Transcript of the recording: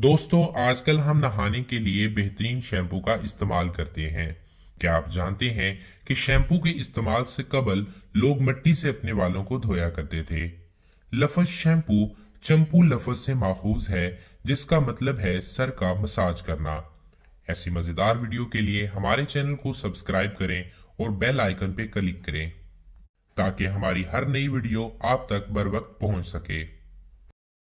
दोस्तों आजकल हम नहाने के लिए बेहतरीन शैम्पू का इस्तेमाल करते हैं क्या आप जानते हैं कि शैम्पू के इस्तेमाल से कबल लोग मट्टी से अपने वालों को धोया करते थे लफज शैम्पू चंपू लफज से माखूज है जिसका मतलब है सर का मसाज करना ऐसी मजेदार वीडियो के लिए हमारे चैनल को सब्सक्राइब करें और बेल आइकन पर क्लिक करें ताकि हमारी हर नई वीडियो आप तक बर वक्त पहुंच सके